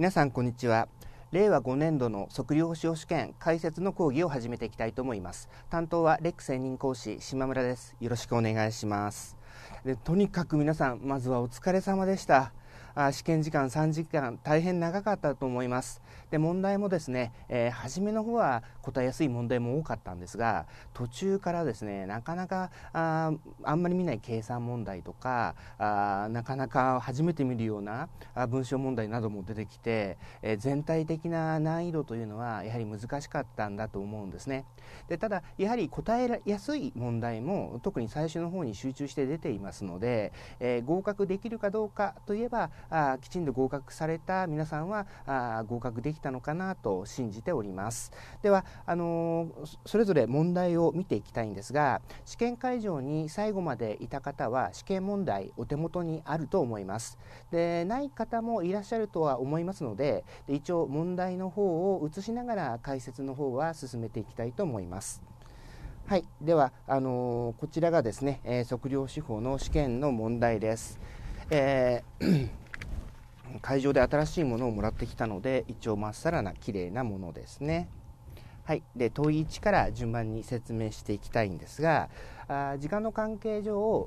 皆さんこんにちは令和5年度の測量司法試験解説の講義を始めていきたいと思います担当はレック専任講師島村ですよろしくお願いしますでとにかく皆さんまずはお疲れ様でしたあ試験時間3時間大変長かったと思いますで問題もですね、えー、初めの方は答えやすい問題も多かったんですが途中からですねなかなかああんまり見ない計算問題とかあなかなか初めて見るような文章問題なども出てきて、えー、全体的な難易度というのはやはり難しかったんだと思うんですねでただやはり答えやすい問題も特に最初の方に集中して出ていますので、えー、合格できるかどうかといえばあきちんと合格された皆さんはあ合格できたのかなと信じておりますではあのー、それぞれ問題を見ていきたいんですが試験会場に最後までいた方は試験問題お手元にあると思いますでない方もいらっしゃるとは思いますのでで一応問題の方を映しながら解説の方は進めていきたいと思いますはい、ではあのー、こちらがですね、えー、測量手法の試験の問題です。えー会場で新しいものをもらってきたので一応まっさらな綺麗なものですね。はい、で問い1から順番に説明していきたいんですがあ時間の関係上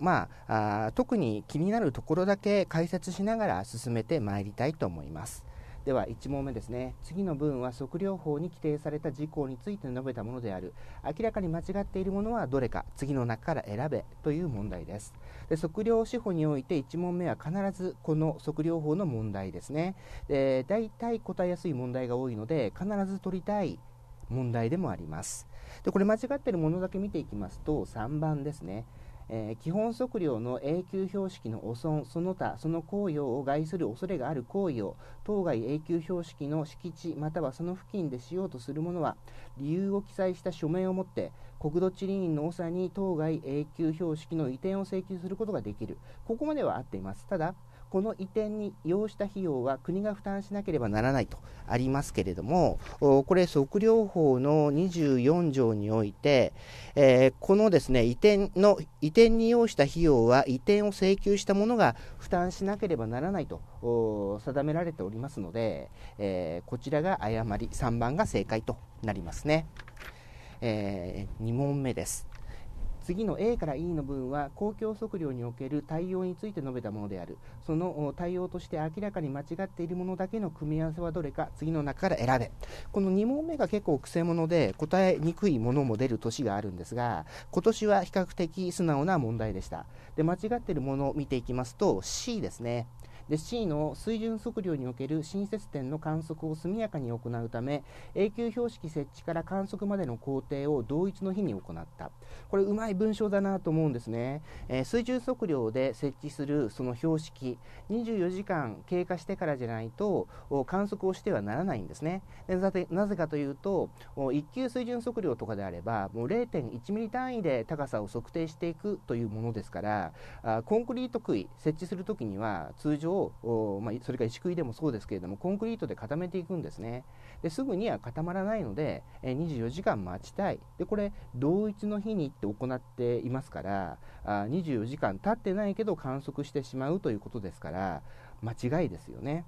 まあ、特に気になるところだけ解説しながら進めてまいりたいと思います。では1問目ですね次の文は測量法に規定された事項について述べたものである明らかに間違っているものはどれか次の中から選べという問題ですで測量司法において1問目は必ずこの測量法の問題ですねで大体答えやすい問題が多いので必ず取りたい問題でもありますでこれ間違ってるものだけ見ていきますと3番ですねえー、基本測量の永久標識の汚損、その他、その行為を害する恐れがある行為を、当該永久標識の敷地またはその付近でしようとする者は、理由を記載した書面をもって、国土地理院の長に当該永久標識の移転を請求することができる。ここまでは合っています。ただ、この移転に要した費用は国が負担しなければならないとありますけれども、これ、測量法の24条において、えー、このですね移転の移転に要した費用は移転を請求した者が負担しなければならないと定められておりますので、えー、こちらが誤り、3番が正解となりますね。えー、2問目です。次の A から E の文は公共測量における対応について述べたものであるその対応として明らかに間違っているものだけの組み合わせはどれか次の中から選べこの2問目が結構くせ者で答えにくいものも出る年があるんですが今年は比較的素直な問題でしたで間違っているものを見ていきますと C ですねで C の水準測量における新設点の観測を速やかに行うため永久標識設置から観測までの工程を同一の日に行ったこれうまい文章だなと思うんですね、えー、水準測量で設置するその標識24時間経過してからじゃないと観測をしてはならないんですねでなぜかというと1級水準測量とかであればもう0.1ミリ単位で高さを測定していくというものですからあコンクリート杭設置するときには通常を、まあ、それから石杭でもそうですけれどもコンクリートで固めていくんですねですぐには固まらないので、え24時間待ちたいでこれ同一の日にって行っていますからあ24時間経ってないけど観測してしまうということですから間違いですよね。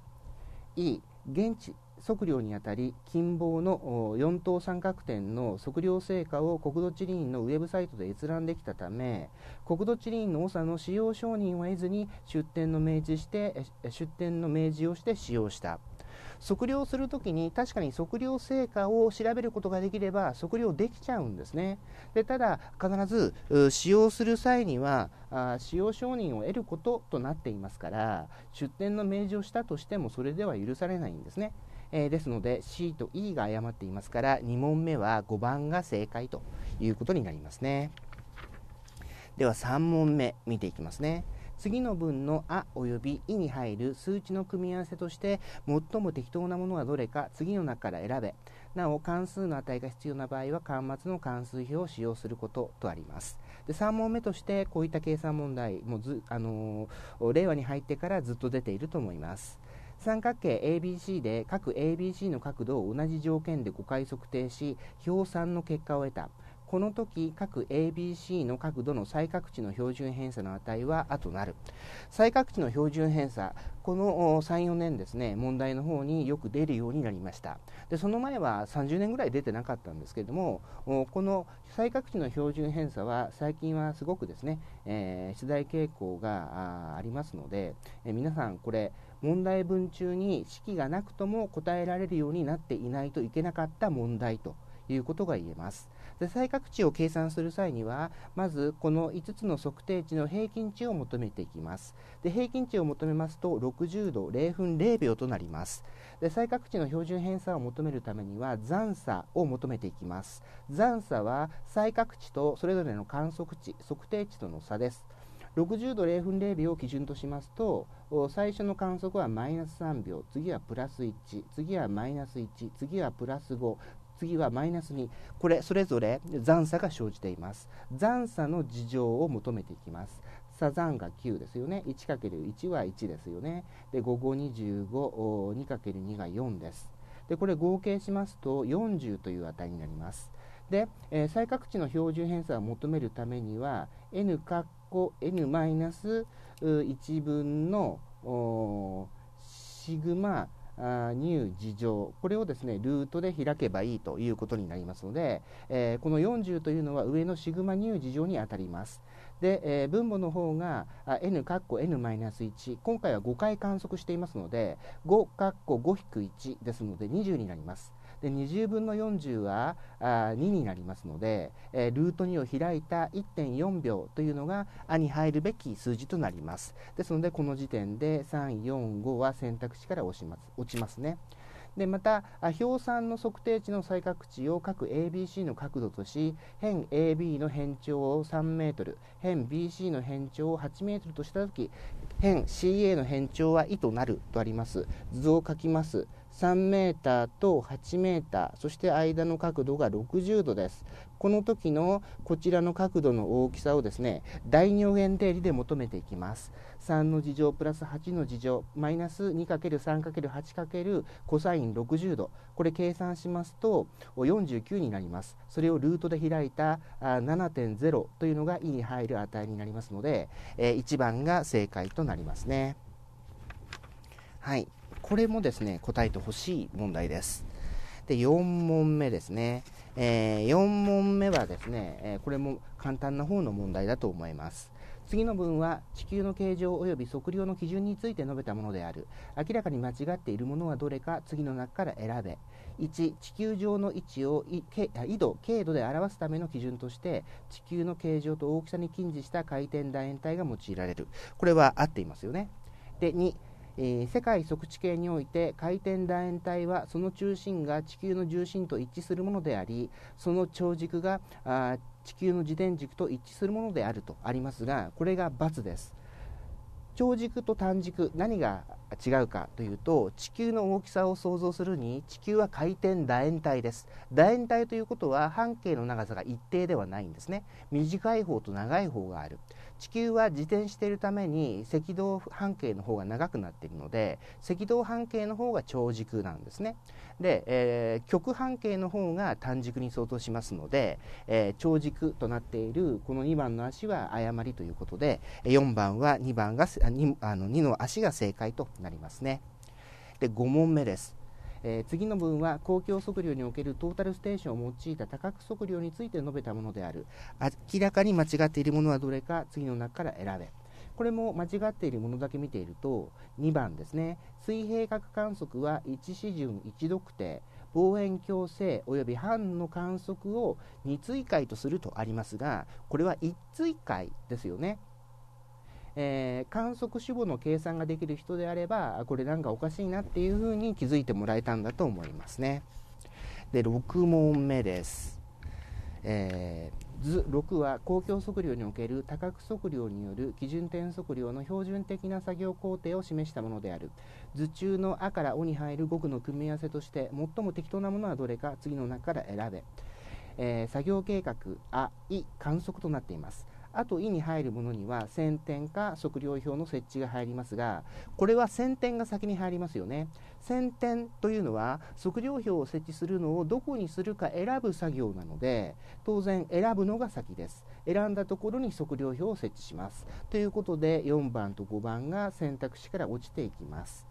E 現地測量にあたり金傍の4等三角点の測量成果を国土地理院のウェブサイトで閲覧できたため国土地理院の長の使用承認は得ずに出店の明示して出店の明示をして使用した測量するときに確かに測量成果を調べることができれば測量できちゃうんですねでただ必ず使用する際にはあ使用承認を得ることとなっていますから出店の明示をしたとしてもそれでは許されないんですねえー、ですので C と E が誤っていますから2問目は5番が正解ということになりますねでは3問目見ていきますね次の文の「あ」および「い」に入る数値の組み合わせとして最も適当なものはどれか次の中から選べなお関数の値が必要な場合は端末の関数表を使用することとありますで3問目としてこういった計算問題もず、あのー、令和に入ってからずっと出ていると思います三角形 ABC で各 ABC の角度を同じ条件で5回測定し表3の結果を得たこの時各 ABC の角度の最角値の標準偏差の値はあとなる最角値の標準偏差この34年ですね問題の方によく出るようになりましたでその前は30年ぐらい出てなかったんですけれどもこの最角値の標準偏差は最近はすごくですね、えー、出題傾向がありますので、え皆さんこれ問題文中に式がなくとも答えられるようになっていないといけなかった問題ということが言えます。で再角値を計算する際にはまずこの5つの測定値の平均値を求めていきますで平均値を求めますと60度0分0秒となりますで再角値の標準偏差を求めるためには残差を求めていきます残差は再確値とそれぞれの観測値測定値との差です60度0分0秒を基準としますと最初の観測はマイナス3秒次はプラス1次はマイナス1次はプラス5次はマイナス2これそれぞれ残差が生じています残差の事情を求めていきますサザンが9ですよね 1×1 は1ですよねで5 5 252 2が4ですでこれ合計しますと40という値になりますで、えー、最各値の標準偏差を求めるためには n か弧 n-1 分のシグマー事情これをですねルートで開けばいいということになりますので、えー、この40というのは上のシグマー事情にあたります。で、えー、分母の方が n かっこ n-1 今回は5回観測していますので5かっこ5-1ですので20になります。で20分の40はあ2になりますので、えー、ルート2を開いた1.4秒というのが「あ」に入るべき数字となりますですのでこの時点で345は選択肢から落ちます落ちますねでまた表算の測定値の最角値を各 ABC の角度とし辺 AB の変長を 3m 辺 BC の変長を 8m とした時辺 CA の変長は「い」となるとあります図を書きます3メーターと8メーターそして間の角度が60度ですこの時のこちらの角度の大きさをですね大尿円定理で求めていきます3の事乗プラス8の事乗マイナス 2×3×8× コサイン60度これ計算しますと49になりますそれをルートで開いた7.0というのが E に入る値になりますので1番が正解となりますねはいこれもですね、答えてほしい問題です。で、4問目ですね。えー、4問目はですね、えー、これも簡単な方の問題だと思います。次の文は地球の形状及び測量の基準について述べたものである明らかに間違っているものはどれか次の中から選べ1地球上の位置を緯度経度で表すための基準として地球の形状と大きさに近似した回転楕円体が用いられるこれは合っていますよねで2えー、世界測地形において回転楕円体はその中心が地球の重心と一致するものでありその長軸があ地球の自転軸と一致するものであるとありますがこれが×です。長軸と短軸何が違うかというと地球の大きさを想像するに地球は回転楕円体です楕円体ということは半径の長さが一定ではないんですね短い方と長い方がある地球は自転しているために赤道半径の方が長くなっているので赤道半径の方が長軸なんですね。で、えー、極半径の方が短軸に相当しますので、えー、長軸となっているこの2番の足は誤りということで4番は2番が 2, あの2の足が正解となりますね。で5問目です。えー、次の文は公共測量におけるトータルステーションを用いた多角測量について述べたものである明らかに間違っているものはどれか次の中から選べこれも間違っているものだけ見ていると2番ですね水平角観測は1四順1読定望遠鏡性及び半の観測を2追回とするとありますがこれは1追回ですよねえー、観測主亡の計算ができる人であればこれなんかおかしいなっていうふうに気づいてもらえたんだと思いますねで6問目です、えー図6は公共測量における多角測量による基準点測量の標準的な作業工程を示したものである図中の「あ」から「お」に入る語句の組み合わせとして最も適当なものはどれか次の中から選べ、えー、作業計画「あ」「い」観測となっていますあと「い」に入るものには先天」か測量表の設置が入りますがこれは先天」が先に入りますよね。先天というのは測量表を設置するのをどこにするか選ぶ作業なので当然選ぶのが先です。選んだところに測量表を設置します。ということで4番と5番が選択肢から落ちていきます。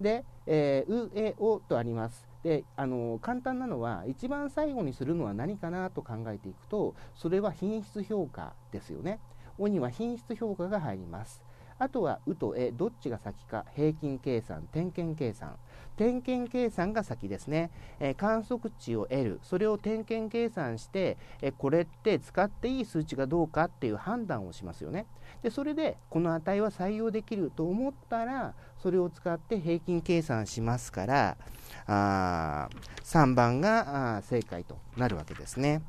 で「えー、う」「え」「お」とあります。であの簡単なのは一番最後にするのは何かなと考えていくとそれは品質評価ですよね。「鬼は品質評価が入ります。あとは「う」と「え」どっちが先か平均計算点検計算点検計算が先ですね、えー、観測値を得るそれを点検計算して、えー、これって使っていい数値かどうかっていう判断をしますよねでそれでこの値は採用できると思ったらそれを使って平均計算しますからあ3番が正解となるわけですね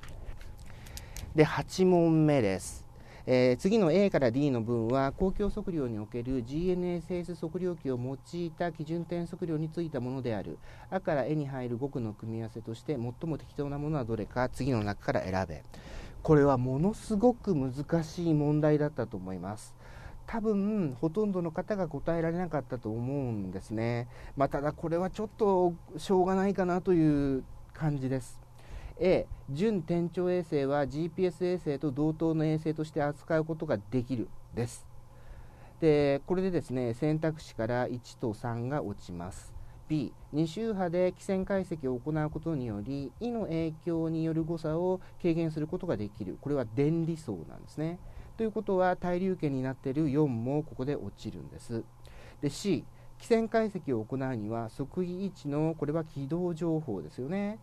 で8問目ですえー、次の A から D の分は公共測量における GNSS 測量器を用いた基準点測量についたものであるあから絵に入る5句の組み合わせとして最も適当なものはどれか次の中から選べこれはものすごく難しい問題だったと思います多分ほとんどの方が答えられなかったと思うんですね、まあ、ただこれはちょっとしょうがないかなという感じです A 準天頂衛星は GPS 衛星と同等の衛星として扱うことができるですでこれでですね選択肢から1と3が落ちます B 2周波で気船解析を行うことにより胃の影響による誤差を軽減することができるこれは電離層なんですねということは対流圏になっている4もここで落ちるんですで C 気船解析を行うには即位位置のこれは軌道情報ですよね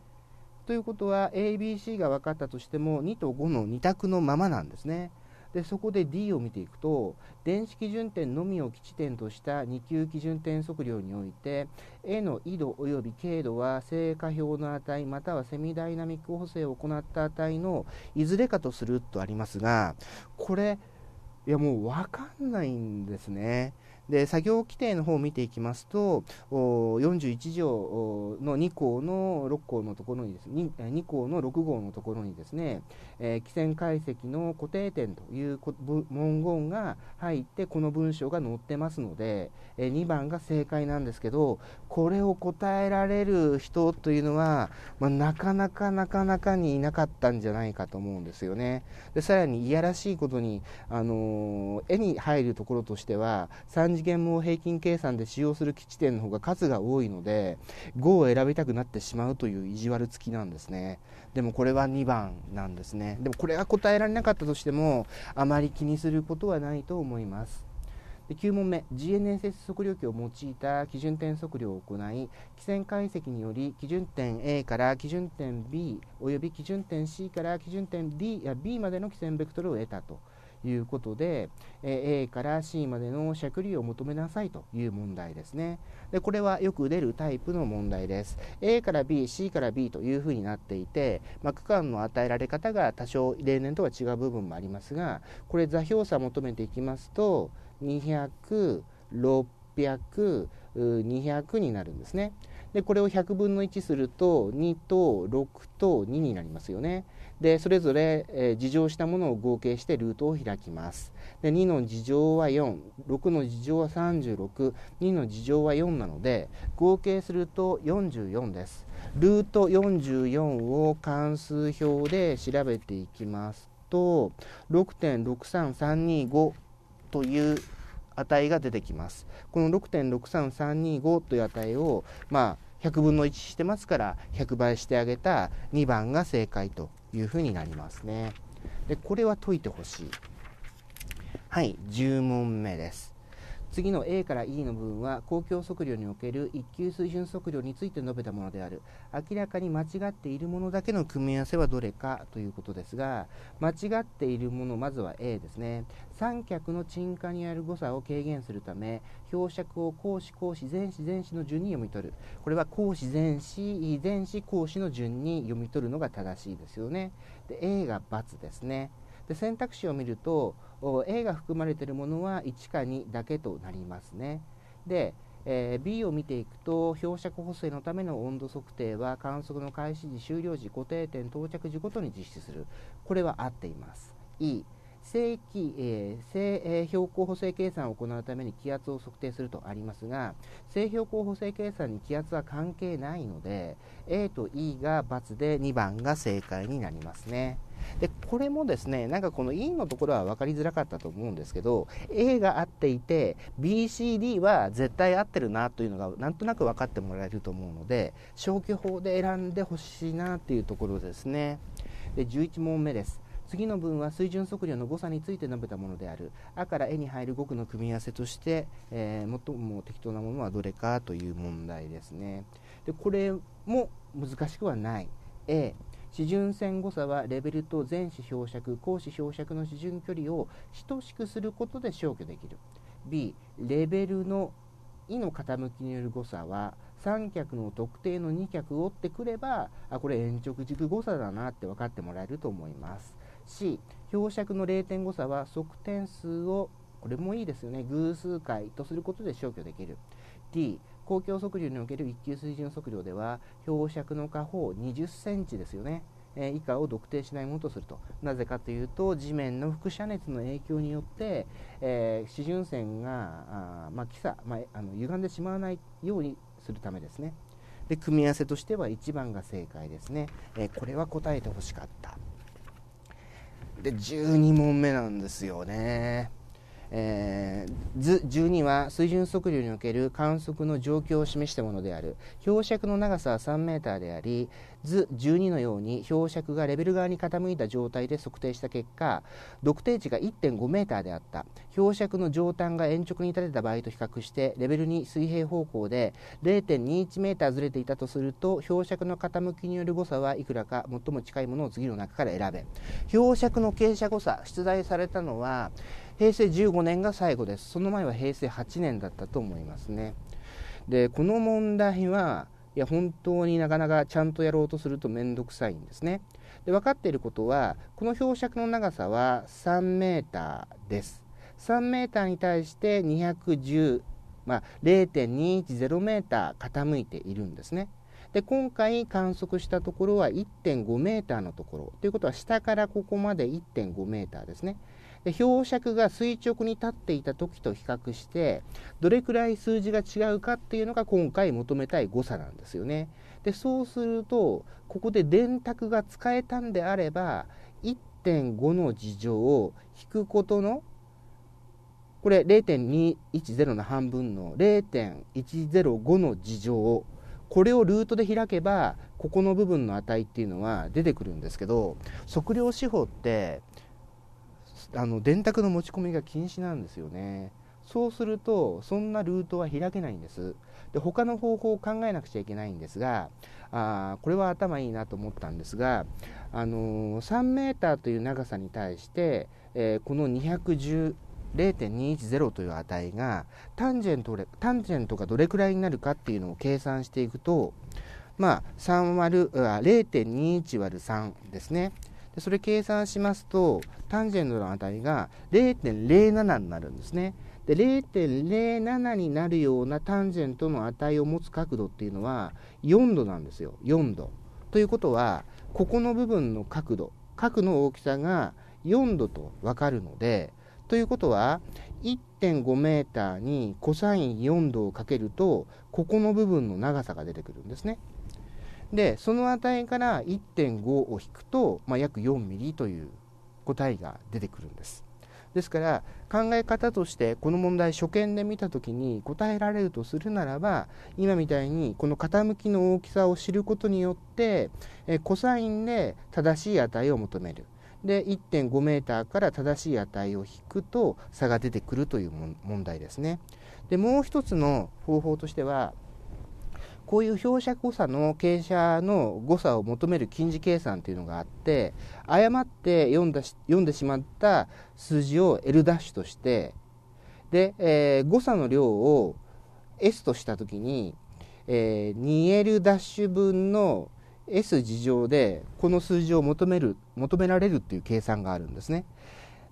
ということは ABC が分かったとしても2と5の2択のままなんですね。でそこで D を見ていくと電子基準点のみを基地点とした2級基準点測量において A の緯度及び経度は正果表の値またはセミダイナミック補正を行った値のいずれかとするとありますがこれいやもう分かんないんですね。で作業規定の方を見ていきますと41条の2項の6項のところにです、ね、2, 項の6号のところにですね、えー、汽解析の固定点という文言が入ってこの文章が載ってますので、えー、2番が正解なんですけどこれを答えられる人というのは、まあ、なかなかなかなかにいなかったんじゃないかと思うんですよね。でさらにいやらしいことに、あのー、絵に入るところとしては次元も平均計算で使用する基地点の方が数が多いので5を選びたくなってしまうという意地悪付きなんですねでもこれは2番なんですねでもこれが答えられなかったとしてもあまり気にすることはないと思いますで9問目 GNSS 測量器を用いた基準点測量を行い基線解析により基準点 A から基準点 B および基準点 C から基準点 D や B までの基線ベクトルを得たと。いうことで、え A から C までの借理を求めなさいという問題ですねでこれはよく出るタイプの問題です A から BC から B というふうになっていて、まあ、区間の与えられ方が多少例年とは違う部分もありますがこれ座標差求めていきますと200 600 200になるんですね。でこれを100分の1すると2と6と2になりますよね。でそれぞれ、えー、したものを合計してルートを開きますで2の事乗は46の事乗は362の事乗は4なので合計すると44ですルート44を関数表で調べていきますと6.63325という値が出てきますこの6.63325という値をまあ100分の1してますから100倍してあげた2番が正解というふうになりますね。で、これは解いてほしい。はい、10問目です。次の A から E の部分は公共測量における一級水準測量について述べたものである明らかに間違っているものだけの組み合わせはどれかということですが間違っているものまずは A ですね三脚の沈下にある誤差を軽減するため標尺を公子公子全子全子の順に読み取るこれは公子全子全子公子の順に読み取るのが正しいですよねで A が×ですねで選択肢を見ると A が含まれているものは1か2だけとなりますね。で、えー、B を見ていくと漂尺補正のための温度測定は観測の開始時終了時固定点到着時ごとに実施するこれは合っています。E 正規、えー正えー、標高補正計算を行うために気圧を測定するとありますが、正標高補正計算に気圧は関係ないので、A と E が×で2番が正解になりますね。で、これもですね、なんかこの E のところは分かりづらかったと思うんですけど、A が合っていて、BCD は絶対合ってるなというのが、なんとなく分かってもらえると思うので、消去法で選んでほしいなっていうところですね。で、11問目です。次の文は水準測量の誤差について述べたものである。あから絵に入る語句の組み合わせとして、えー、最も適当なものはどれかという問題ですね。でこれも難しくはない。A 基準線誤差はレベルと全指標尺後子標尺の基準距離を等しくすることで消去できる B レベルの位の傾きによる誤差は3脚の特定の2脚を追ってくればあこれ延直軸誤差だなって分かってもらえると思いますし標尺の0.5差は測点数をこれもいいですよね偶数回とすることで消去できる D 公共測量における1級水準測量では標尺の下方20センチですよね、えー、以下を特定しないものとするとなぜかというと地面の輻射熱の影響によって、えー、準線があ、まあ、基礎、まあ、あの歪んでしまわないようにするためですねで組み合わせとしては1番が正解ですね、えー、これは答えてほしかったで12問目なんですよねえー、図12は水準測量における観測の状況を示したものである標尺の長さは3メーターであり図12のように標尺がレベル側に傾いた状態で測定した結果測定値が1.5メーターであった標尺の上端が延直に立てた場合と比較してレベルに水平方向で0.21メーターずれていたとすると標尺の傾きによる誤差はいくらか最も近いものを次の中から選べ標尺の傾斜誤差出題されたのは平成15年が最後です。その前は平成8年だったと思いますね。で、この問題は、いや、本当になかなかちゃんとやろうとすると面倒くさいんですね。で、分かっていることは、この標尺の長さは3メーターです。3メーターに対して210、まあ、0.210メーター傾いているんですね。で今回観測したところは1.5メーターのところということは下からここまで1.5メーターですねで標尺が垂直に立っていた時と比較してどれくらい数字が違うかっていうのが今回求めたい誤差なんですよね。でそうするとここで電卓が使えたんであれば1.5の事乗を引くことのこれ0.210の半分の0.105の事乗これをルートで開けばここの部分の値っていうのは出てくるんですけど測量手法ってあの電卓の持ち込みが禁止なんですよねそうするとそんなルートは開けないんですで他の方法を考えなくちゃいけないんですがあこれは頭いいなと思ったんですが、あのー、3 m という長さに対して、えー、この210 0.210という値がタンジェントタンジェントがどれくらいになるかっていうのを計算していくと、まあ、3割0.21割3ですねそれ計算しますと、タンジェントの値が0.07になるんですね。で、0.07になるようなタンジェントの値を持つ角度っていうのは4度なんですよ。4度。ということは、ここの部分の角度、角の大きさが4度とわかるので、ということは、1.5メーターにコサイン4度をかけると、ここの部分の長さが出てくるんですね。でその値から1.5を引くと、まあ、約4ミリという答えが出てくるんですですから考え方としてこの問題初見で見た時に答えられるとするならば今みたいにこの傾きの大きさを知ることによってえコサインで正しい値を求めるで 1.5m から正しい値を引くと差が出てくるという問題ですねでもう一つの方法としてはこういう標尺誤差の傾斜の誤差を求める近似計算というのがあって誤って読んだ読んでしまった数字を L' としてで、えー、誤差の量を S とした時に、えー、2L' 分の S 事乗でこの数字を求める求められるっていう計算があるんですね。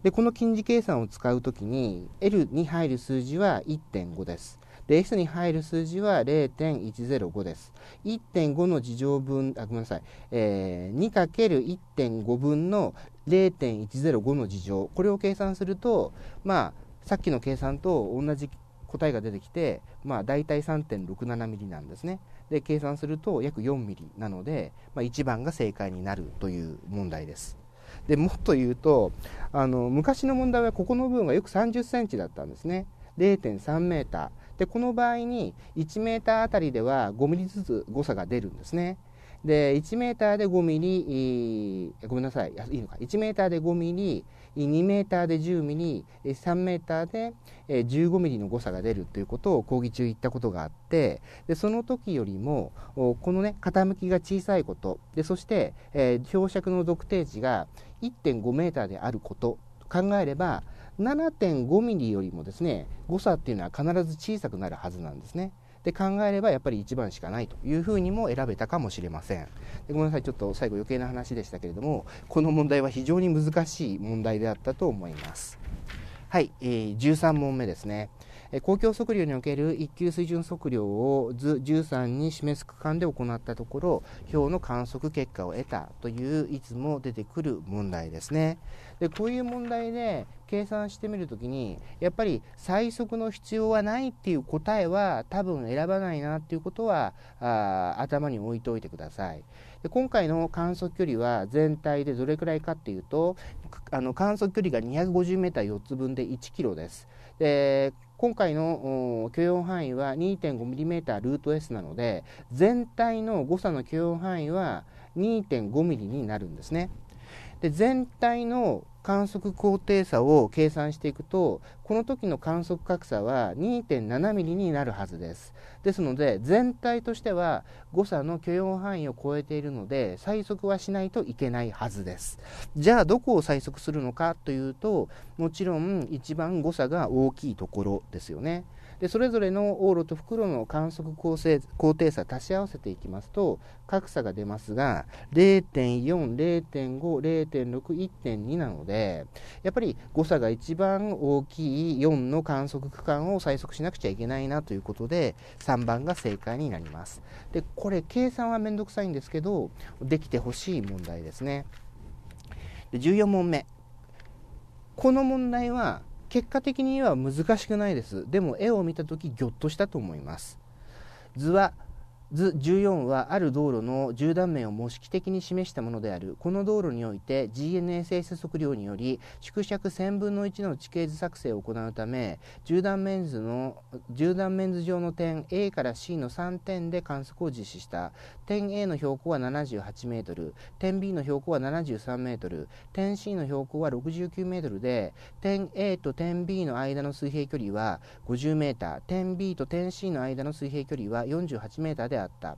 でこの近似計算を使う時に L に入る数字は1.5です。で、X に入る数字は0.105です。1.5の事乗分、あ、ごめんなさい。えー、2×1.5 分の0.105の事乗。これを計算すると、まあ、さっきの計算と同じ答えが出てきて、まあ、大体3.67ミリなんですね。で、計算すると約4ミリなので、まあ、1番が正解になるという問題です。で、もっと言うと、あの、昔の問題はここの部分がよく30センチだったんですね。0.3メーター。でこの場合に1 m あたりでは5 m m ずつ誤差が出るんですね。で、1メーターで5ミリ、ごめんなさい、いいのか、1メーターで5ミリ、2メーターで10ミリ、3メーターで15ミリの誤差が出るということを講義中言ったことがあって、で、その時よりも、このね、傾きが小さいこと、で、そして、えー、標尺の測定値が1.5メーターであること、考えれば、7.5ミリよりもですね誤差っていうのは必ず小さくなるはずなんですね。で考えればやっぱり1番しかないというふうにも選べたかもしれませんでごめんなさいちょっと最後余計な話でしたけれどもこの問題は非常に難しい問題であったと思いますはい、えー、13問目ですね公共測量における一級水準測量を図13に示す区間で行ったところ表の観測結果を得たといういつも出てくる問題ですねでこういう問題で計算してみるときにやっぱり最速の必要はないっていう答えは多分選ばないなっていうことはあ頭に置いておいてくださいで今回の観測距離は全体でどれくらいかっていうとあの観測距離が 250m4 つ分で 1km ですで今回の許容範囲は 2.5mm ルート S なので全体の誤差の許容範囲は 2.5mm になるんですね。で全体の観測高低差を計算していくとこの時の観測格差は2 7ミリになるはずですですので全体としては誤差の許容範囲を超えているので最速はしないといけないはずですじゃあどこを最速するのかというともちろん一番誤差が大きいところですよねでそれぞれの往路と袋の観測高性高低差足し合わせていきますと格差が出ますが0.4、0.5、0.6、1.2なのでやっぱり誤差が一番大きい4の観測区間を最速しなくちゃいけないなということで3番が正解になります。でこれ計算はめんどくさいんですけどできてほしい問題ですね。で14問目この問題は結果的には難しくないですでも絵を見た時ギョッとしたと思います図は図14はある道路の縦断面を模式的に示したものであるこの道路において GNSS 測量により縮尺1000分の1の地形図作成を行うため縦断面図の縦断面図上の点 A から C の3点で観測を実施した点 A の標高は78メートル、点 B の標高は73メートル、点 C の標高は69メートルで、点 A と点 B の間の水平距離は50メーター、点 B と点 C の間の水平距離は48メーターであった。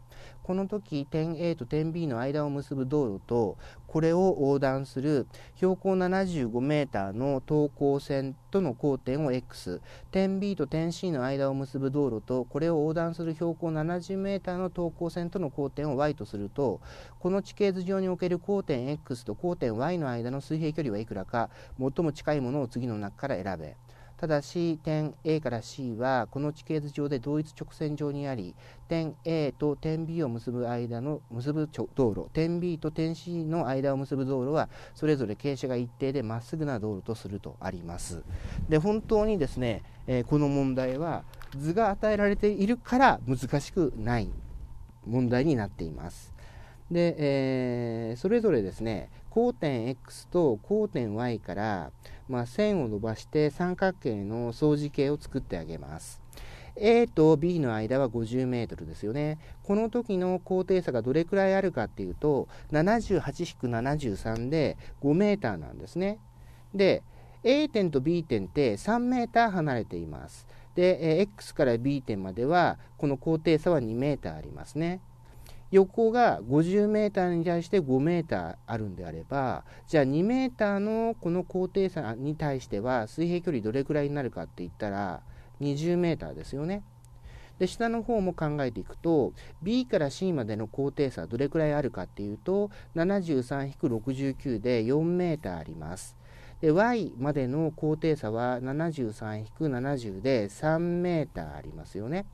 この時点 A と点 B の間を結ぶ道路とこれを横断する標高 75m の等高線との交点を x 点 B と点 C の間を結ぶ道路とこれを横断する標高 70m の等高線との交点を y とするとこの地形図上における交点 x と交点 y の間の水平距離はいくらか最も近いものを次の中から選べ。ただし点 A から C はこの地形図上で同一直線上にあり点 A と点 B を結ぶ間の結ぶ道路点 B と点 C の間を結ぶ道路はそれぞれ傾斜が一定でまっすぐな道路とするとありますで本当にですね、えー、この問題は図が与えられているから難しくない問題になっていますで、えー、それぞれですね交点 x と交点 y から、まあ、線を伸ばして三角形の相似形を作ってあげます。A と B の間は 50m ですよね。この時の高低差がどれくらいあるかっていうと、78-73で 5m なんですね。で、A 点と B 点って 3m 離れています。で、X から B 点までは、この高低差は 2m ありますね。横が50メーターに対して5メーターあるんであれば、じゃあ2メーターのこの高低差に対しては水平距離どれくらいになるかって言ったら20メーターですよね。で、下の方も考えていくと、B から C までの高低差どれくらいあるかっていうと、73-69で4メーターあります。で、Y までの高低差は73-70で3メーターありますよね。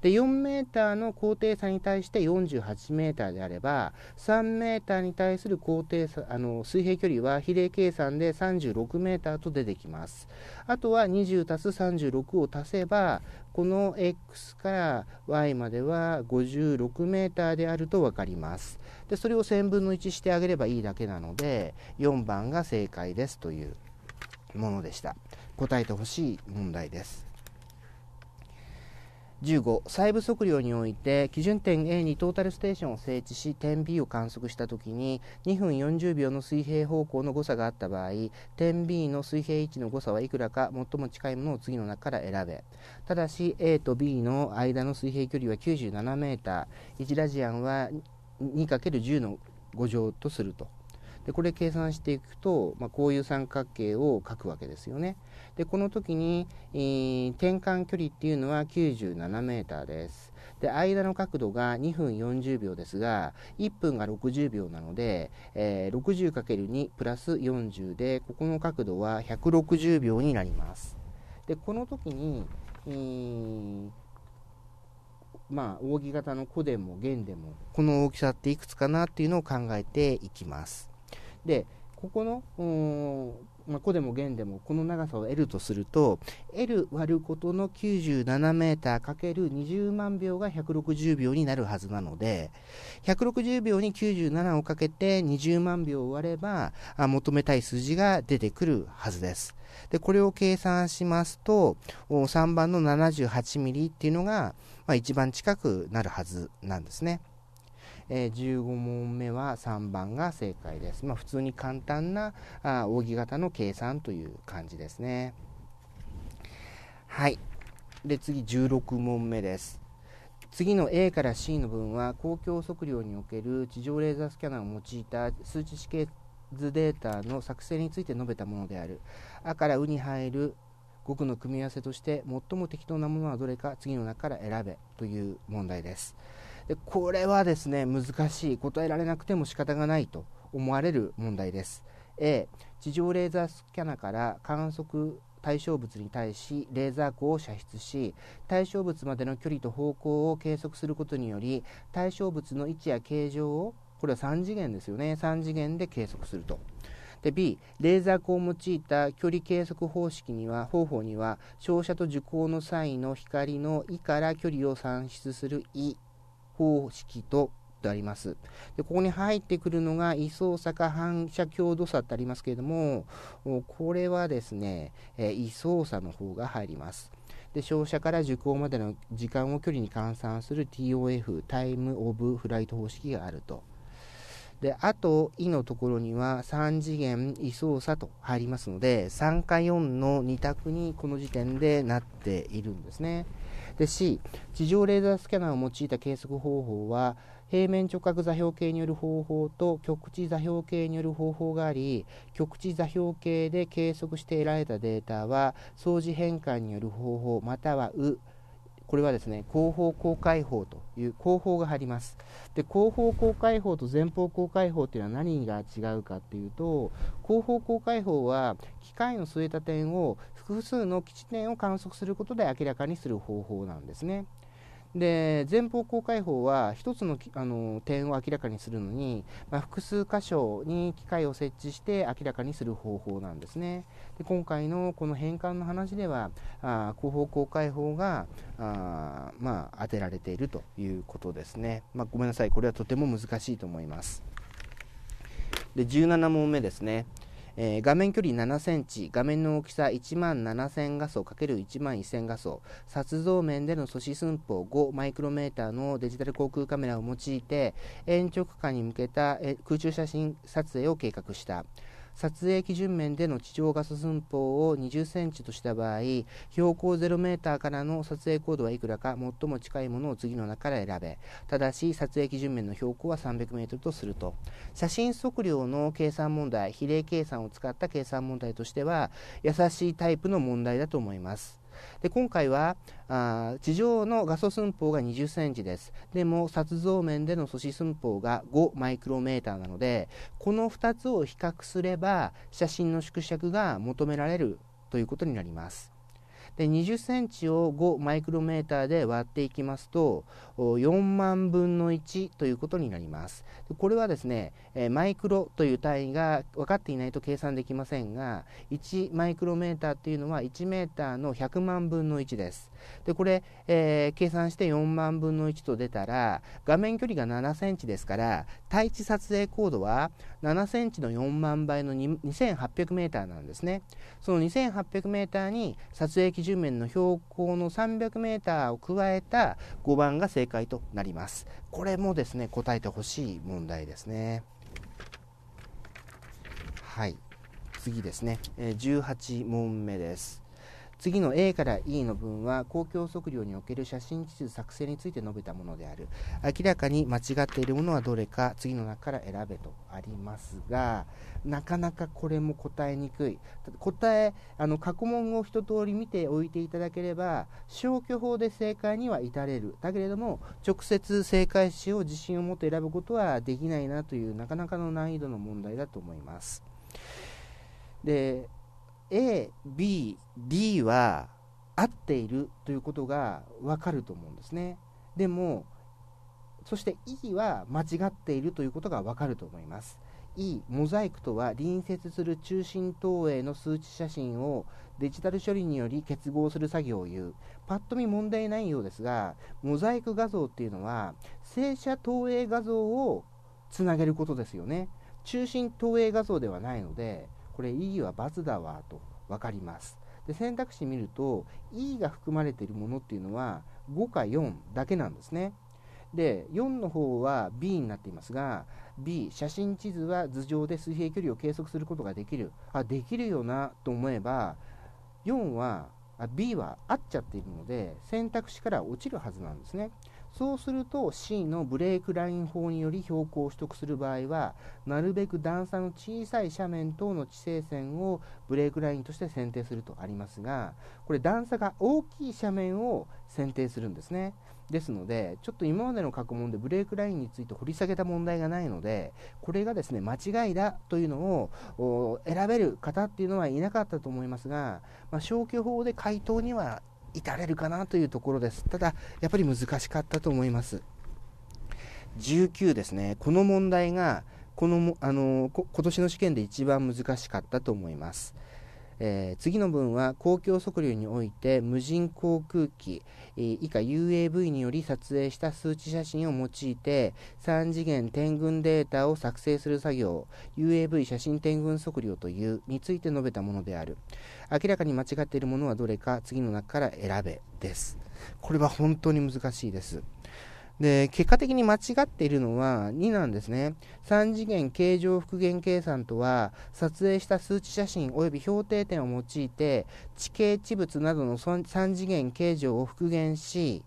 で、4メーターの高低差に対して48メーターであれば、3メーターに対する高低差、あの、水平距離は比例計算で36 m ターと出てきます。あとは20足す36を足せば、この x から y までは56メーターであると分かります。で、それを1000分の1してあげればいいだけなので、4番が正解ですというものでした。答えてほしい問題です。15細部測量において基準点 A にトータルステーションを整置し点 B を観測した時に2分40秒の水平方向の誤差があった場合点 B の水平位置の誤差はいくらか最も近いものを次の中から選べただし A と B の間の水平距離は 97m1 ラジアンは 2×10 の5乗とするとでこれ計算していくと、まあ、こういう三角形を書くわけですよね。でこの時に、えー、転換距離っていうのは97メーターです。で間の角度が2分40秒ですが1分が60秒なので、えー、60×2 プラス40でここの角度は160秒になります。でこの時に、えーまあ、扇形の弧でも弦でもこの大きさっていくつかなっていうのを考えていきます。でここのまあ、古でも現でもこの長さを L とすると L 割ることの 97m×20 万秒が160秒になるはずなので160秒に97をかけて20万秒を割れば求めたい数字が出てくるはずです。でこれを計算しますと3番の 78mm っていうのが、まあ、一番近くなるはずなんですね。えー、15問目は3番が正解です。まあ、普通に簡単なあ扇形の計算という感じですね。はい。で、次16問目です。次の A から C の文は公共測量における地上レーザースキャナーを用いた数値式図データの作成について述べたものである。あからうに入る語句の組み合わせとして最も適当なものはどれか次の中から選べという問題です。これはですね、難しい、答えられなくても仕方がないと思われる問題です。A、地上レーザースキャナから観測対象物に対しレーザー光を射出し対象物までの距離と方向を計測することにより対象物の位置や形状をこれは3次元ですよね3次元で計測すると。で B レーザー光を用いた距離計測方式には方法には照射と受光の際の光の「位から距離を算出する「位方式とあります。でここに入ってくるのが位相差か反射強度差ってありますけれども、これはですね、え位相差の方が入ります。で照射から受光までの時間を距離に換算する TOF、タイム・オブ・フライト方式があると。で、あと、いのところには3次元位相差と入りますので、3か4の2択にこの時点でなっているんですね。で C 地上レーザースキャナーを用いた計測方法は平面直角座標系による方法と局地座標系による方法があり局地座標系で計測して得られたデータは相似変換による方法またはうこれはですね後方公開法という後方が入りますで後方公開法と前方公開法というのは何が違うかっていうと後方公開法は機械の据えた点を複数の基地点を観測することで明らかにする方法なんですね。で前方公開法は1つのあの点を明らかにするのに、まあ、複数箇所に機械を設置して明らかにする方法なんですね。で今回のこの変換の話ではあ後方公開法があ、まあ、当てられているということですね、まあ、ごめんなさいこれはとても難しいと思います。で17問目ですね。えー、画面距離7センチ、画面の大きさ1万7000画素 ×1 万1000画素、撮像面での素子寸法5マイクロメーターのデジタル航空カメラを用いて、遠直下に向けた空中写真撮影を計画した。撮影基準面での地上ガス寸法を20センチとした場合、標高0メーターからの撮影高度はいくらか最も近いものを次の中から選べ。ただし、撮影基準面の標高は300メートルとすると。写真測量の計算問題、比例計算を使った計算問題としては、優しいタイプの問題だと思います。で今回はあ地上の画素寸法が20センチです。でも、撮像面での素子寸法が5マイクロメーターなので、この2つを比較すれば、写真の縮尺が求められるということになります。で20センチを5マイクロメーターで割っていきますと4万分の1ということになりますこれはですねマイクロという単位が分かっていないと計算できませんが1マイクロメーターというのは1メーターの100万分の1ですでこれ、えー、計算して4万分の1と出たら画面距離が7センチですから対地撮影高度は7センチの4万倍の2800メーターなんですね。その2800メーターに撮影基準面の標高の300メーターを加えた5番が正解となります。これもですね、答えてほしい問題ですね。はい。次ですね、18問目です。次の A から E の文は公共測量における写真地図作成について述べたものである明らかに間違っているものはどれか次の中から選べとありますがなかなかこれも答えにくい答えあの過去問を一通り見ておいていただければ消去法で正解には至れるだけれども直接正解しを自信を持って選ぶことはできないなというなかなかの難易度の問題だと思いますで ABD は合っているということが分かると思うんですねでもそして E は間違っているということが分かると思います E モザイクとは隣接する中心投影の数値写真をデジタル処理により結合する作業を言うパッと見問題ないようですがモザイク画像っていうのは正写投影画像をつなげることですよね中心投影画像ではないのでこれ E は×だわと分かりますで選択肢見ると E が含まれているものっていうのは5か4だけなんですねで4の方は B になっていますが B 写真地図は頭上で水平距離を計測することができるあできるよなと思えば4はあ B は合っちゃっているので選択肢から落ちるはずなんですねそうすると C のブレークライン法により標高を取得する場合はなるべく段差の小さい斜面等の地勢線をブレークラインとして選定するとありますがこれ段差が大きい斜面を選定するんですねですのでちょっと今までの過去問でブレークラインについて掘り下げた問題がないのでこれがですね間違いだというのを選べる方っていうのはいなかったと思いますが、まあ、消去法で回答には至れるかなというところです。ただ、やっぱり難しかったと思います。19ですね、この問題がこのもあの今年の試験で一番難しかったと思います。えー、次の文は公共測量において無人航空機、えー、以下 UAV により撮影した数値写真を用いて3次元点群データを作成する作業 UAV 写真点群測量というについて述べたものである明らかに間違っているものはどれか次の中から選べですこれは本当に難しいですで、結果的に間違っているのは2なんですね。3次元形状復元計算とは、撮影した数値写真及び評定点を用いて、地形地物などの3次元形状を復元し、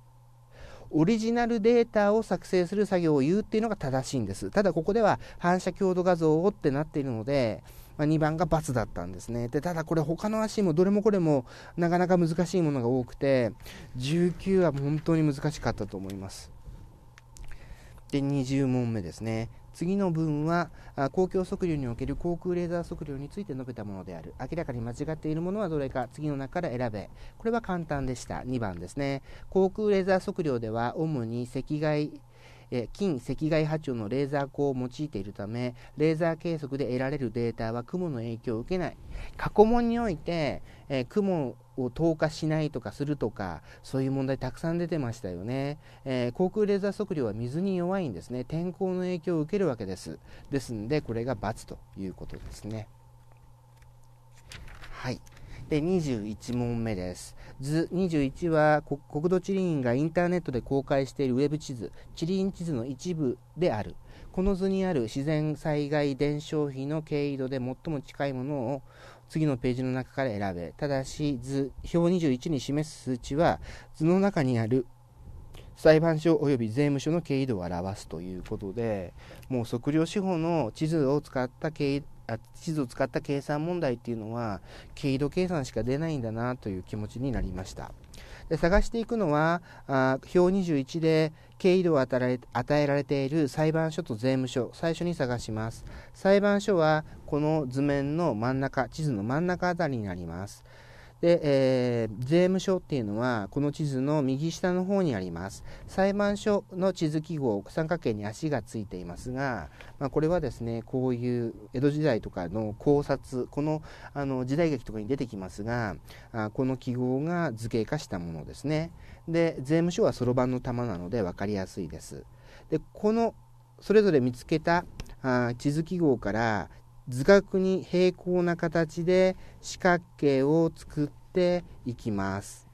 オリジナルデータを作成する作業を言うっていうのが正しいんです。ただここでは反射強度画像をってなっているので、まあ、2番が×だったんですね。で、ただこれ他の足もどれもこれもなかなか難しいものが多くて、19は本当に難しかったと思います。で20問目ですね次の文は公共測量における航空レーザー測量について述べたものである明らかに間違っているものはどれか次の中から選べこれは簡単でした2番ですね航空レーザー測量では主に赤外近赤外波長のレーザー光を用いているため、レーザー計測で得られるデータは雲の影響を受けない。過去問において、え雲を透過しないとかするとか、そういう問題たくさん出てましたよね。えー、航空レーザー測量は水に弱いんですね。天候の影響を受けるわけです。ですので、これが×ということですね。はい。で、21問目です。図21は国土地理院がインターネットで公開しているウェブ地図、地理院地図の一部である。この図にある自然災害伝承碑の経緯度で最も近いものを次のページの中から選べ。ただし、図表21に示す数値は図の中にある裁判所及び税務署の経緯度を表すということでもう測量司法の地図を使った経緯あ地図を使った計算問題っていうのは経緯度計算しか出ないんだなという気持ちになりましたで探していくのはあ表21で経緯度を与えられている裁判所と税務署最初に探します裁判所はこの図面の真ん中地図の真ん中あたりになりますで、えー、税務署っていうのは、この地図の右下の方にあります。裁判所の地図記号、三角形に足がついていますが、まあ、これはですね、こういう江戸時代とかの考察、このあの時代劇とかに出てきますが、あこの記号が図形化したものですね。で、税務署はそろばんの玉なので分かりやすいです。で、このそれぞれ見つけたあ地図記号から図画に平行な形で四角形を作っていきます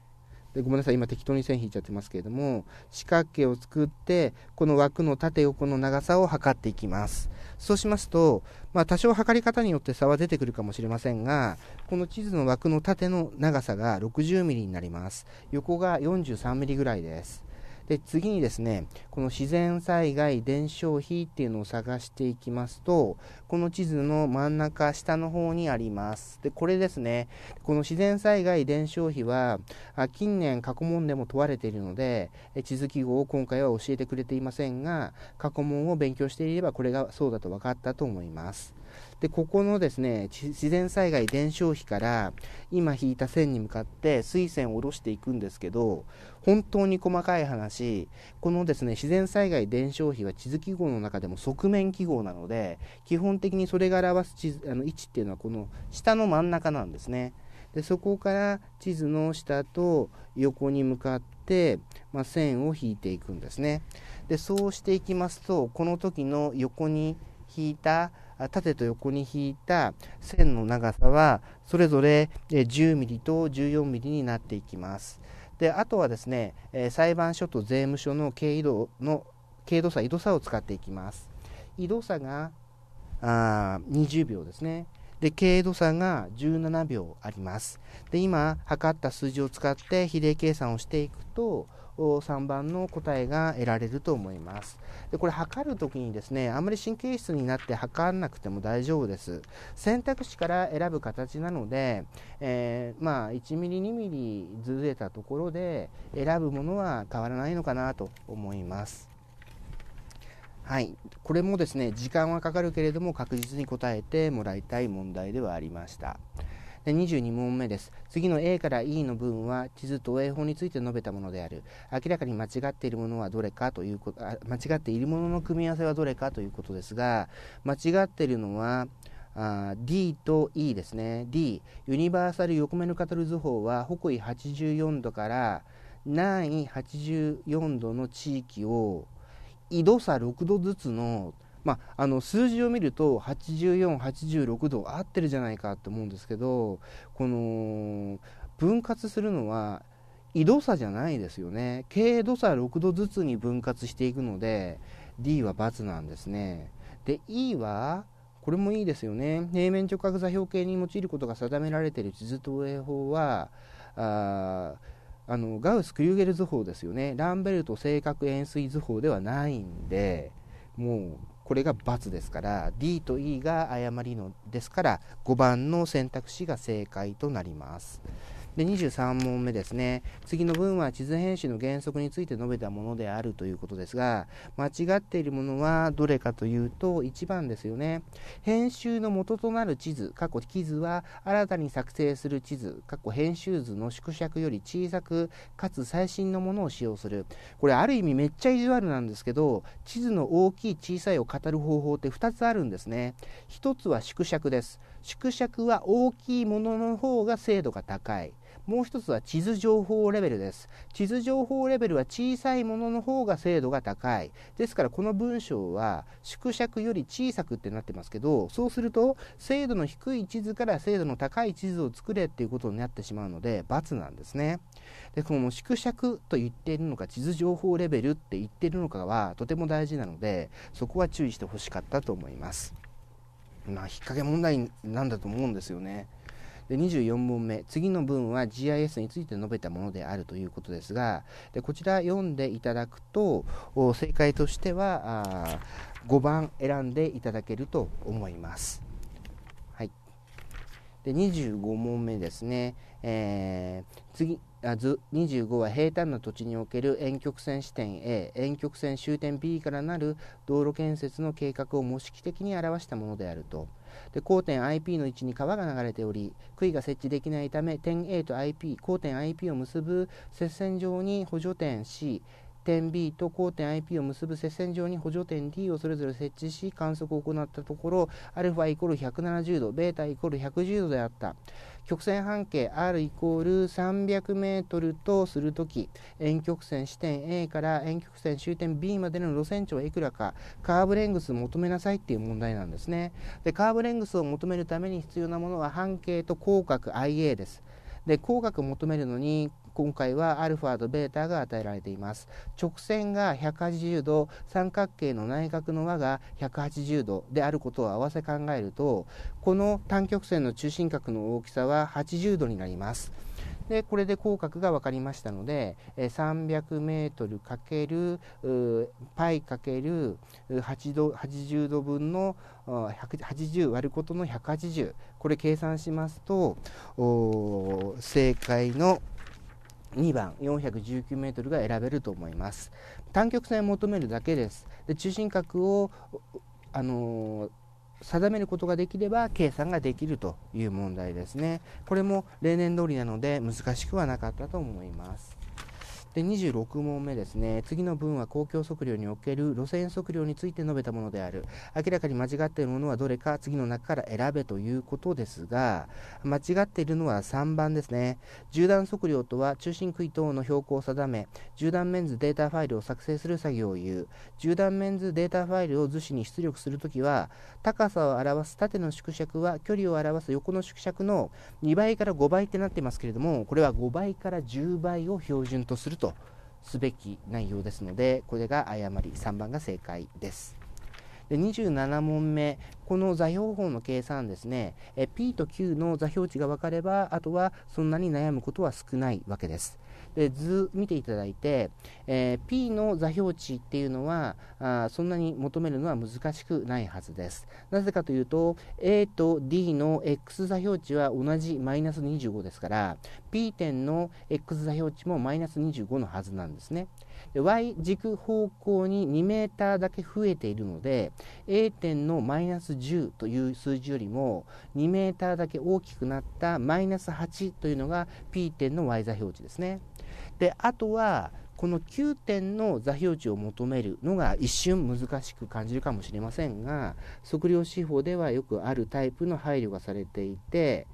でごめんなさい今適当に線引いちゃってますけれども四角形を作ってこの枠の縦横の長さを測っていきますそうしますと、まあ、多少測り方によって差は出てくるかもしれませんがこの地図の枠の縦の長さが 60mm になります横が 43mm ぐらいですで次にですねこの自然災害伝承碑っていうのを探していきますとこの地図の真ん中下の方にありますでこれですねこの自然災害伝承碑は近年過去問でも問われているので地図記号を今回は教えてくれていませんが過去問を勉強していればこれがそうだと分かったと思いますで、ここのですね、自然災害伝承碑から今引いた線に向かって水線を下ろしていくんですけど、本当に細かい話、このですね、自然災害伝承碑は地図記号の中でも側面記号なので、基本的にそれが表す地図あの位置っていうのはこの下の真ん中なんですね。でそこから地図の下と横に向かって、まあ、線を引いていくんですねでそうしていきますとこの時の横に引いた縦と横に引いた線の長さはそれぞれ 10mm と1 4ミリになっていきます。であとはですね裁判所と税務署の経度の経度差、緯度差を使っていきます。緯度差があ20秒ですね。で、経度差が17秒あります。で、今、測った数字を使って比例計算をしていくと、3番の答えが得られると思います。でこれ測るときにですね、あんまり神経質になって測らなくても大丈夫です。選択肢から選ぶ形なので、えー、まあ1ミリ2ミリずれたところで選ぶものは変わらないのかなと思います。はい、これもですね時間はかかるけれども確実に答えてもらいたい問題ではありました。で22問目です。次の A から E の文は地図投影法について述べたものである。明らかに間違っているものはどれかということ、間違っているものの組み合わせはどれかということですが、間違っているのは、あ D と E ですね。D、ユニバーサル横目のカトル図法は北緯84度から南緯84度の地域を緯度差6度ずつのまあ、あの数字を見ると8486度合ってるじゃないかと思うんですけどこの分割するのは緯度差じゃないですよね経度差6度ずつに分割していくので D は×なんですねで E はこれもいいですよね平面直角座標系に用いることが定められている地図投影法はああのガウス・クリューゲル図法ですよねランベルト正確円錐図法ではないんでもうこれが×ですから D と E が誤りのですから5番の選択肢が正解となります。で23問目ですね次の文は地図編集の原則について述べたものであるということですが間違っているものはどれかというと1番ですよね編集の元となる地図過去地図は新たに作成する地図過去編集図の縮尺より小さくかつ最新のものを使用するこれある意味めっちゃ意地悪なんですけど地図の大きい小さいを語る方法って2つあるんですね1つは縮尺です縮尺は大きいものの方が精度が高いもう一つは地図情報レベルです。地図情報レベルは小さいものの方が精度が高い。ですからこの文章は縮尺より小さくってなってますけど、そうすると精度の低い地図から精度の高い地図を作れっていうことになってしまうので、×なんですね。で、この縮尺と言っているのか、地図情報レベルって言っているのかはとても大事なので、そこは注意してほしかったと思います。まあ、引っ掛け問題なんだと思うんですよね。で24問目次の文は GIS について述べたものであるということですがでこちら読んでいただくと正解としては5番選んでいただけると思います。はい、で25問目ですね、えー、次あ図25は平坦な土地における遠曲線支点 A 遠曲線終点 B からなる道路建設の計画を模式的に表したものであると。で交点 IP の位置に川が流れており杭が設置できないため点 A と IP 交点 IP を結ぶ接線上に補助点 C 点 B と交点 IP を結ぶ接線上に補助点 D をそれぞれ設置し観測を行ったところ α イコール170度 β イコール110度であった曲線半径 r イコール 300m とするとき遠曲線支点 A から遠曲線終点 B までの路線長はいくらかカーブレングス求めなさいっていう問題なんですねでカーブレングスを求めるために必要なものは半径と広角 IA ですで広角求めるのに今回は α と β が与えられています直線が180度三角形の内角の和が180度であることを合わせ考えるとこの単曲線の中心角の大きさは80度になりますでこれで口角が分かりましたので 300m×π×8 度80度分の80割ることの180これ計算しますと正解の2番4 1 9メートルが選べると思います単極線を求めるだけですで中心角をあのー、定めることができれば計算ができるという問題ですねこれも例年通りなので難しくはなかったと思いますで26問目ですね次の文は公共測量における路線測量について述べたものである明らかに間違っているものはどれか次の中から選べということですが間違っているのは3番ですね縦断測量とは中心区域等の標高を定め縦断メンズデータファイルを作成する作業を言う縦断メンズデータファイルを図紙に出力するときは高さを表す縦の縮尺は距離を表す横の縮尺の2倍から5倍ってなってますけれどもこれは5倍から10倍を標準とするとすべき内容ですのでこれが誤り3番が正解です。で27問目この座標法の計算ですねえ P と Q の座標値が分かればあとはそんなに悩むことは少ないわけですで図見ていただいて、えー、P の座標値っていうのはあそんなに求めるのは難しくないはずですなぜかというと A と D の X 座標値は同じマイナス25ですから P 点の X 座標値もマイナス25のはずなんですねで Y 軸方向に2 m だけ増えているので A 点のマイナス10という数字よりも2 m だけ大きくなったマイナス8というのが P 点の Y 座標値ですね。であとはこの9点の座標値を求めるのが一瞬難しく感じるかもしれませんが測量手法ではよくあるタイプの配慮がされていて、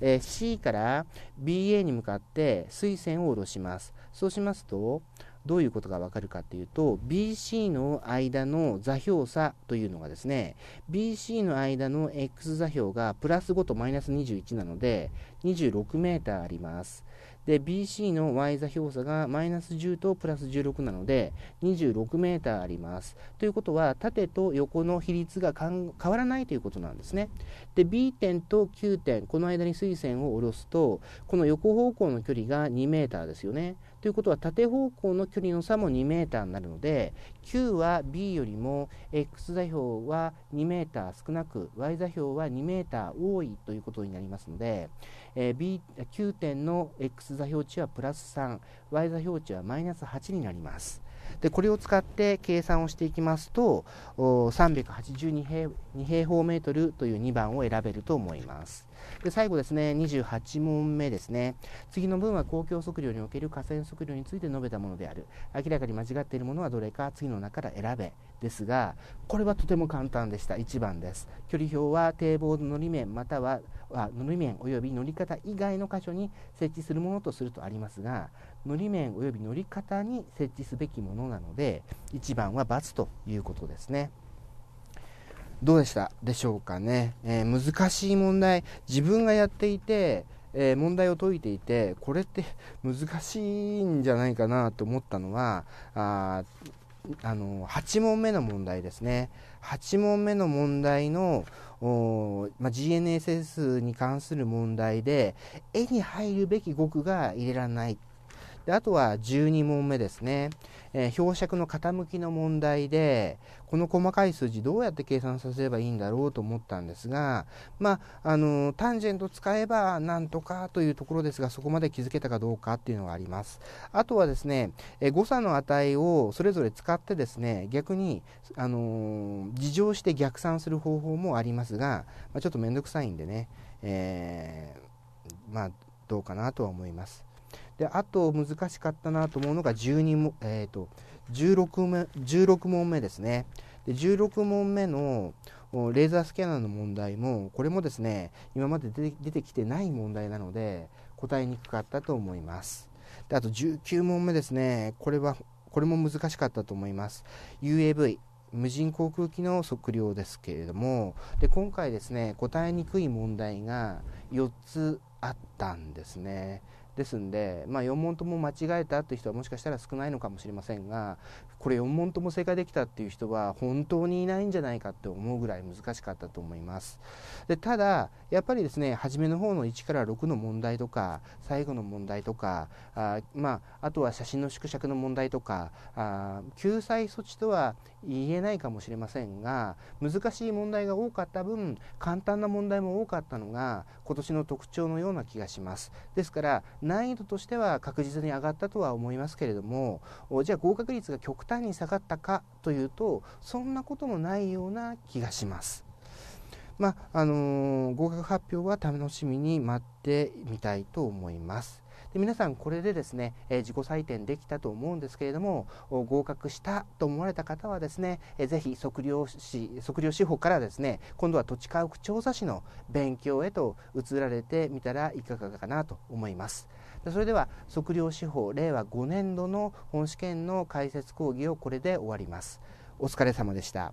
えー、C から BA に向かって垂線を下ろしますそうしますとどういうことがわかるかっていうと BC の間の座標差というのがですね BC の間の x 座標がプラス5とマイナス21なので 26m ありますで、BC の y 座標差がマイナス10とプラス16なので、26メーターあります。ということは、縦と横の比率が変わらないということなんですね。で、B 点と Q 点、この間に水線を下ろすと、この横方向の距離が2メーターですよね。ということは、縦方向の距離の差も2メーターになるので、Q は B よりも X 座標は2メーター少なく、Y 座標は2メーター多いということになりますので、えー、B、Q 点の X 座標値はプラス3、Y 座標値はマイナス8になります。でこれを使って計算をしていきますと382平 ,2 平方メートルという2番を選べると思います。で最後ですね、28問目ですね。次の文は公共測量における河川測量について述べたものである。明らかに間違っているものはどれか次の中から選べ。ですが、これはとても簡単でした。1番です。距離表は堤防の乗り面またはあ乗り面及び乗り方以外の箇所に設置するものとするとありますが、乗り面及び乗り方に設置すべきものなので、1番は×ということですね。どうでしたでしょうかね、えー、難しい問題自分がやっていて、えー、問題を解いていてこれって 難しいんじゃないかなと思ったのはああの8問目の問題ですね8問目の問題の、ま GNSS に関する問題で絵に入るべき語句が入れられないであとは12問目ですねえー、標尺の傾きの問題でこの細かい数字どうやって計算させればいいんだろうと思ったんですがまああのタンジェント使えばなんとかというところですがそこまで気づけたかどうかっていうのがありますあとはですね、えー、誤差の値をそれぞれ使ってですね逆にあのー、事情して逆算する方法もありますが、まあ、ちょっと面倒くさいんでね、えー、まあどうかなとは思います。であと難しかったなと思うのが12も、えーと、16, 16問目ですねで16問目のレーザースキャナーの問題もこれもですね今まで出てきてない問題なので答えにくかったと思いますであと19問目ですねこれはこれも難しかったと思います UAV 無人航空機の測量ですけれどもで今回ですね答えにくい問題が4つあったんですねですんで、まあ、4問とも間違えたという人はもしかしたら少ないのかもしれませんがこれ4問とも正解できたっていう人は本当にいないんじゃないかって思うぐらい難しかったと思いますでただやっぱりですね初めの方の1から6の問題とか最後の問題とかあ,、まあ、あとは写真の縮尺の問題とかあ救済措置とは言えないかもしれませんが難しい問題が多かった分簡単な問題も多かったのが今年の特徴のような気がしますですから難易度としては確実に上がったとは思いますけれどもじゃあ合格率が極端に下がったかというとそんなこともないような気がします。まああのー、合格発表は楽しみに待ってみたいと思います。で皆さんこれでですね、えー、自己採点できたと思うんですけれども合格したと思われた方はですね、えー、ぜひ測量士測量士法からですね今度は土地家屋調査士の勉強へと移られてみたらいかがかなと思います。それでは測量司法令和5年度の本試験の解説講義をこれで終わりますお疲れ様でした